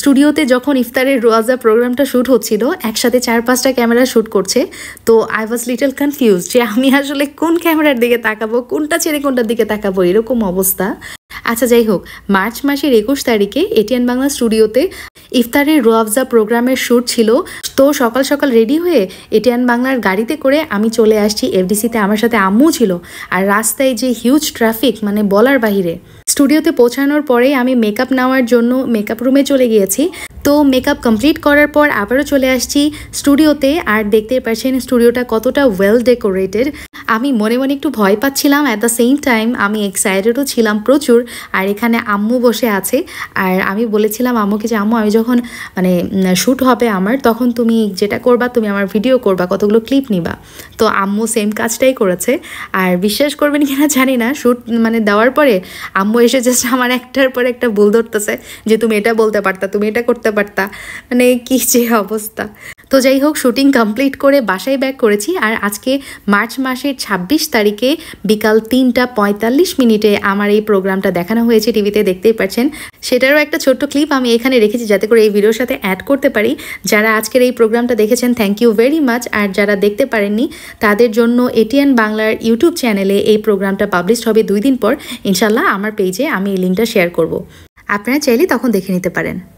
স্টুডিওতে যখন ইফতারের রোয়াজা প্রোগ্রামটা শ্যুট হচ্ছিল একসাথে চার পাঁচটা ক্যামেরা শ্যুট করছে তো আই ওয়াজ লিটল কনফিউজ যে আমি আসলে কোন ক্যামেরার দিকে তাকাবো কোনটা ছেড়ে কোনটার দিকে তাকাবো এরকম অবস্থা আচ্ছা যাই হোক মার্চ মাসের একুশ তারিখে এটিএন বাংলা স্টুডিওতে ইফতারের রোয়াবজা প্রোগ্রামের শ্যুট ছিল তো সকাল সকাল রেডি হয়ে এটিএন বাংলার গাড়িতে করে আমি চলে আসছি এফডিসিতে আমার সাথে আম্মু ছিল আর রাস্তায় যে হিউজ ট্রাফিক মানে বলার বাহিরে স্টুডিওতে পৌঁছানোর পরে আমি মেকআপ নেওয়ার জন্য মেকআপ রুমে চলে গিয়েছি তো মেকআপ কমপ্লিট করার পর আবারও চলে আসছি স্টুডিওতে আর দেখতে পাচ্ছেন স্টুডিওটা কতটা ওয়েল ডেকোরেটেড আমি মনে মনে একটু ভয় পাচ্ছিলাম অ্যাট দ্য সেম টাইম আমি এক্সাইটেডও ছিলাম প্রচুর আর এখানে আম্মু বসে আছে আর আমি বলেছিলাম আম্মুকে যে আম্মু আমি যখন মানে শ্যুট হবে আমার তখন তুমি যেটা করবা তুমি আমার ভিডিও করবা কতগুলো ক্লিপ নিবা তো আম্মু সেম কাজটাই করেছে আর বিশ্বাস করবেন কি না জানি না শ্যুট মানে দেওয়ার পরে আম্মু এসে জাস্ট আমার একটার পরে একটা ভুল ধরতেছে যে তুমি এটা বলতে পারতা তুমি এটা করতে পারতা মানে কী যে অবস্থা তো যাই হোক শুটিং কমপ্লিট করে বাসায় ব্যাক করেছি আর আজকে মার্চ মাসের ২৬ তারিখে বিকাল তিনটা পঁয়তাল্লিশ মিনিটে আমার এই প্রোগ্রামটা দেখানো হয়েছে টিভিতে দেখতেই পাচ্ছেন সেটারও একটা ছোট্ট ক্লিপ আমি এখানে রেখেছি যাতে করে এই ভিডিওর সাথে অ্যাড করতে পারি যারা আজকের এই প্রোগ্রামটা দেখেছেন থ্যাংক ইউ ভেরি মাচ আর যারা দেখতে পারেননি তাদের জন্য এটিএন বাংলার ইউটিউব চ্যানেলে এই প্রোগ্রামটা পাবলিশ হবে দুই দিন পর ইনশাল্লাহ আমার পেজে আমি এই লিঙ্কটা শেয়ার করব আপনারা চাইলে তখন দেখে নিতে পারেন